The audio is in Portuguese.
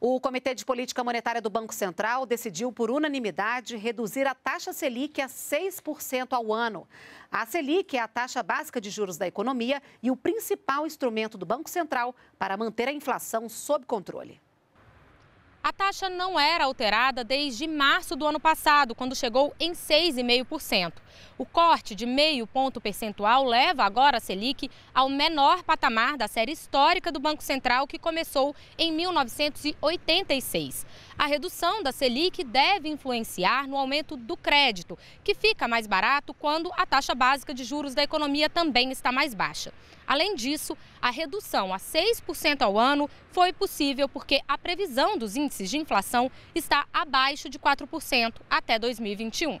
O Comitê de Política Monetária do Banco Central decidiu por unanimidade reduzir a taxa Selic a 6% ao ano. A Selic é a taxa básica de juros da economia e o principal instrumento do Banco Central para manter a inflação sob controle taxa não era alterada desde março do ano passado, quando chegou em 6,5%. O corte de meio ponto percentual leva agora a Selic ao menor patamar da série histórica do Banco Central, que começou em 1986. A redução da Selic deve influenciar no aumento do crédito, que fica mais barato quando a taxa básica de juros da economia também está mais baixa. Além disso, a redução a 6% ao ano foi possível porque a previsão dos índices de inflação está abaixo de 4% até 2021.